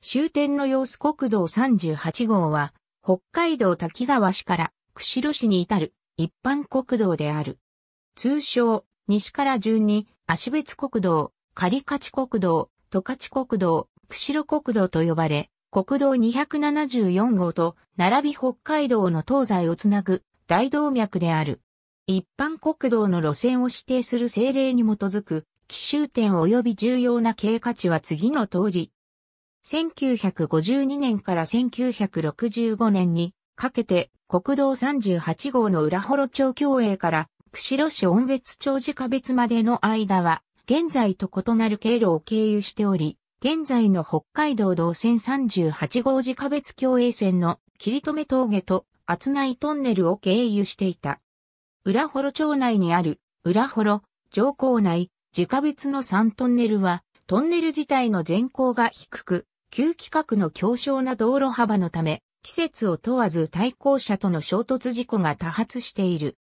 終点の様子国道38号は、北海道滝川市から釧路市に至る一般国道である。通称、西から順に、足別国道、狩勝国道、十勝国道、釧路国道と呼ばれ、国道274号と並び北海道の東西をつなぐ大動脈である。一般国道の路線を指定する政令に基づく、奇襲点及び重要な経過値は次の通り、1952年から1965年にかけて国道38号の浦幌町共栄から釧路市温別町地別までの間は現在と異なる経路を経由しており、現在の北海道道線38号地別共栄線の切り止め峠と厚内トンネルを経由していた。浦幌町内にある浦幌、上校内、自家別の3トンネルは、トンネル自体の全高が低く、旧規格の強小な道路幅のため、季節を問わず対向車との衝突事故が多発している。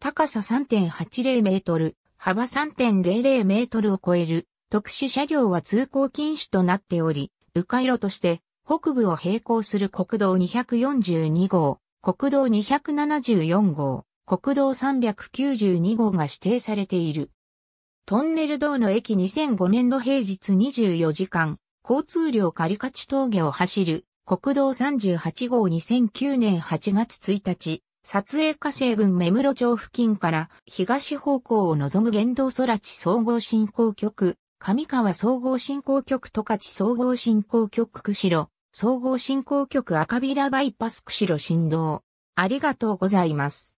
高さ3.80メートル、幅3.00メートルを超える特殊車両は通行禁止となっており、迂回路として北部を並行する国道242号、国道274号、国道392号が指定されている。トンネル道の駅2005年度平日24時間、交通量仮勝峠を走る、国道38号2009年8月1日、撮影火星群目室町付近から東方向を望む原動空地総合振興局、上川総合振興局十勝総合振興局釧路、総合振興局赤平バイパス釧路振動。ありがとうございます。